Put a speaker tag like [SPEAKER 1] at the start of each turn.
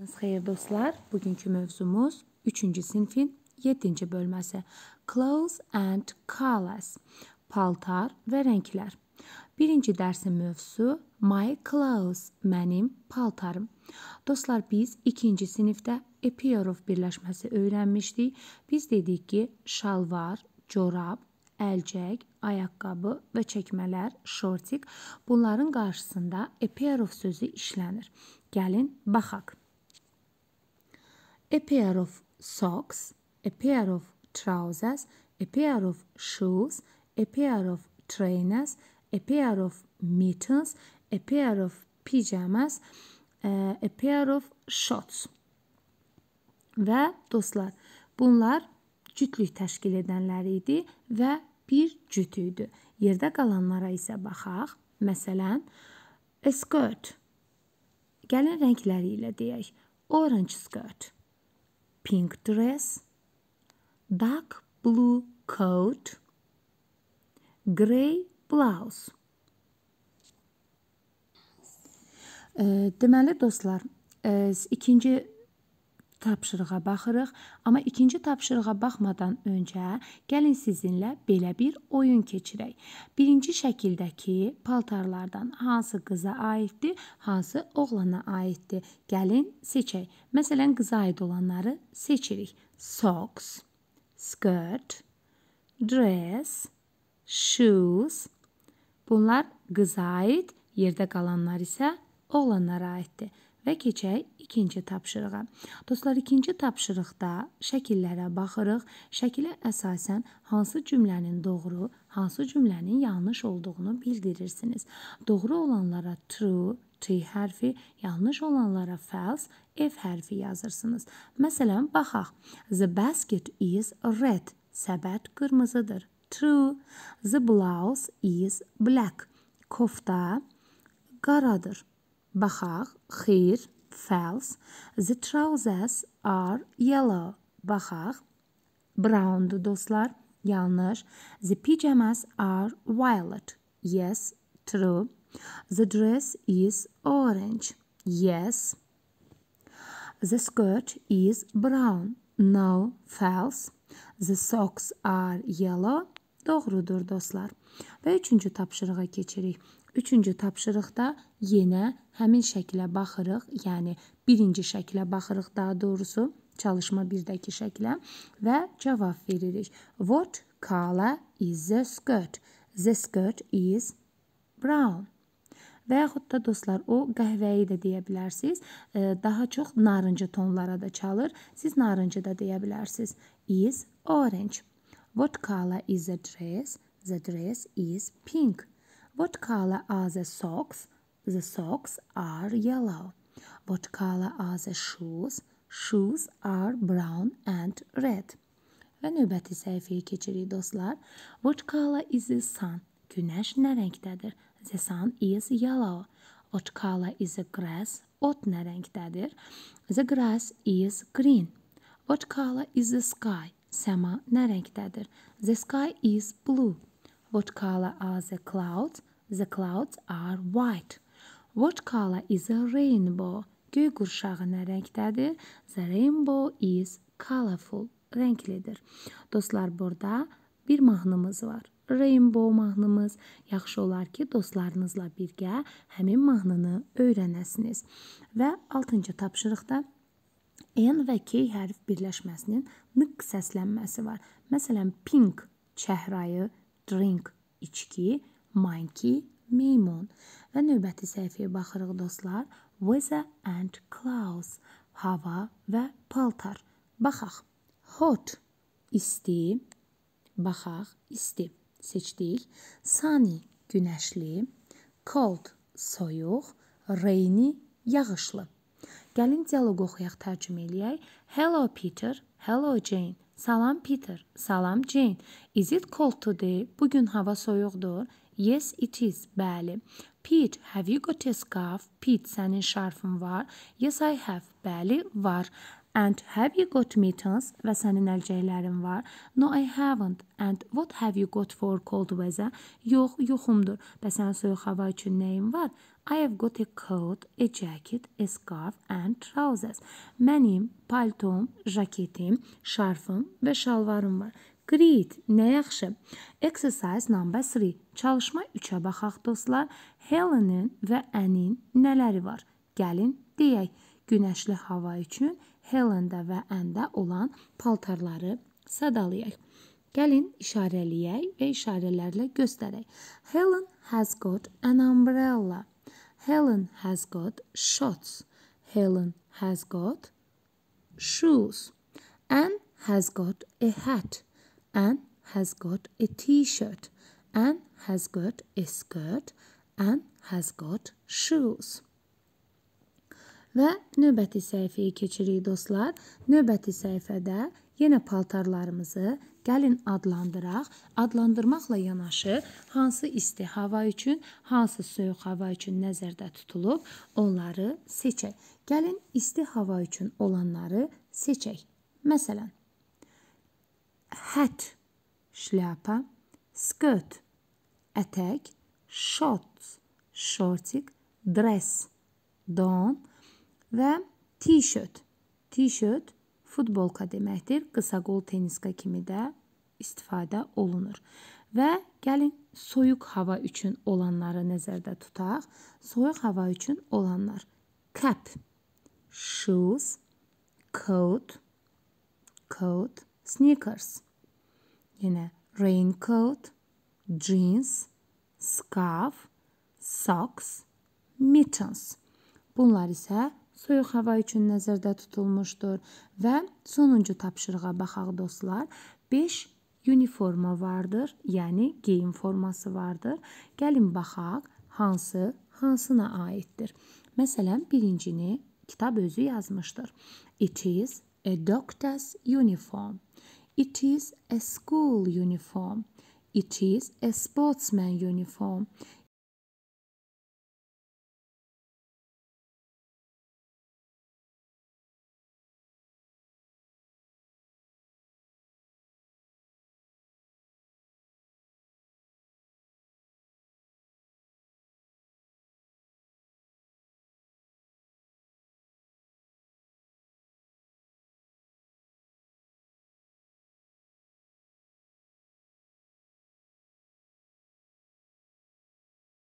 [SPEAKER 1] Sabahınız xeyir dostlar. Bugünkü mövzumuz 3-cü sinfin 7-ci bölməsi. Clothes and colors. Paltar və rənglər. Birinci dərsin mövzusu My clothes, mənim paltarım. Dostlar, biz 2-ci sinifdə Epirov birləşməsi öyrənmişdik. Biz dedik ki, şalvar, corab, əlcək, ayaqqabı və çəkmələr, şortik bunların qarşısında Epirov sözü işlənir. Gəlin baxaq a pair of socks, a pair of trousers, a pair of shoes, a pair of trainers, a pair of mittens, a pair of pijamas, uh, eh, a pair of shorts. Və dostlar, bunlar cütlük təşkil edənləri idi və bir cüt idi. Yerdə qalanlara isə baxaq. Məsələn, a skirt. Gəlin rəngləri ilə deyək. Orange skirt pink dress, dark blue coat, grey blouse. Deməli dostlar, e, ikinci tapşırığa baxırıq. Amma ikinci tapşırığa baxmadan öncə gəlin sizinlə belə bir oyun keçirək. Birinci şəkildəki paltarlardan hansı qıza aiddir, hansı oğlana aiddir? Gəlin seçək. Məsələn, qıza aid olanları seçirik. Socks, skirt, dress, shoes. Bunlar qıza aid, yerdə qalanlar isə oğlanlara aiddir. Və keçək ikinci tapşırığa. Dostlar, ikinci tapşırıqda şəkillərə baxırıq. Şəkilə əsasən hansı cümlənin doğru, hansı cümlənin yanlış olduğunu bildirirsiniz. Doğru olanlara true, T hərfi, yanlış olanlara false, F hərfi yazırsınız. Məsələn, baxaq. The basket is red. Səbət qırmızıdır. True. The blouse is black. Kofta qaradır. Baxaq. Xir. Fals. The trousers are yellow. Baxaq. Browndu dostlar. Yanlış. The pajamas are violet. Yes. True. The dress is orange. Yes. The skirt is brown. No. False. The socks are yellow. Doğrudur dostlar. Və üçüncü tapşırığa keçirik. Üçüncü tapşırıqda yenə həmin şəklə baxırıq, yəni birinci şəklə baxırıq daha doğrusu, çalışma 1-dəki şəklə və cavab veririk. What color is the skirt? The skirt is brown. Və yaxud da dostlar, o qəhvəyi də deyə bilərsiniz. E, daha çox narıncı tonlara da çalır. Siz narıncı da deyə bilərsiniz. Is orange. What color is the dress? The dress is pink. What color are the socks? The socks are yellow. What color are the shoes? Shoes are brown and red. Və növbəti səhifəyə keçirik dostlar. What color is the sun? Günəş nə rəngdədir? The sun is yellow. What color is the grass? Ot nə rəngdədir? The grass is green. What color is the sky? Səma nə rəngdədir? The sky is blue. What color are the clouds? The clouds are white. What color is a rainbow? Göy qurşağı nə rəngdədir? The rainbow is colorful. Rənglidir. Dostlar, burada bir mahnımız var. Rainbow mahnımız. Yaxşı olar ki, dostlarınızla birgə həmin mahnını öyrənəsiniz. Və 6-cı tapşırıqda N və K hərf birləşməsinin nıq səslənməsi var. Məsələn, pink çəhrayı drink içki, monkey meymun. Və növbəti səhifəyə baxırıq dostlar. Weather and clouds hava və paltar. Baxaq. Hot isti. Baxaq isti. Seçdik. Sunny günəşli, cold soyuq, rainy yağışlı. Gəlin dialoq oxuyaq, tərcümə eləyək. Hello Peter, hello Jane. Salam Peter, salam Jane. Is it cold today? Bugün hava soyuqdur. Yes, it is. Bəli. Pete, have you got a scarf? Pete, sənin şarfın var? Yes, I have. Bəli, var. And have you got mittens? Və sənin əlcəklərin var. No, I haven't. And what have you got for cold weather? Yox, yoxumdur. Bəs sənin soyuq hava üçün nəyin var? I have got a coat, a jacket, a scarf and trousers. Mənim paltom, jaketim, şarfım və şalvarım var. Great, nə yaxşı. Exercise number 3. Çalışma 3-ə baxaq dostlar. Helenin və Annin nələri var? Gəlin deyək. Günəşli hava üçün Helləndə və əndə olan paltarları sadalayaq. Gəlin işarələyək və işarələrlə göstərək. Helen has got an umbrella. Helen has got shorts. Helen has got shoes. Anne has got a hat. Anne has got a t-shirt. Anne has got a skirt. Anne has got shoes. Və növbəti səhifəyə keçirik dostlar. Növbəti səhifədə yenə paltarlarımızı gəlin adlandıraq. Adlandırmaqla yanaşı hansı isti hava üçün, hansı soyuq hava üçün nəzərdə tutulub, onları seçək. Gəlin isti hava üçün olanları seçək. Məsələn, hət şlyapa, skört ətək, şort şortik, dress don Və t-shirt. T-shirt futbolka deməkdir. Qısa qol tenniska kimi də istifadə olunur. Və gəlin soyuq hava üçün olanları nəzərdə tutaq. Soyuq hava üçün olanlar cap, shoes, coat, coat, sneakers. Yenə raincoat, jeans, scarf, socks, mittens. Bunlar isə soyuq hava üçün nəzərdə tutulmuşdur. Və sonuncu tapşırığa baxaq dostlar. 5 uniforma vardır, yəni geyim forması vardır. Gəlin baxaq, hansı hansına aiddir? Məsələn, birincini kitab özü yazmışdır. It is a doctor's uniform. It is a school uniform. It is a sportsman uniform.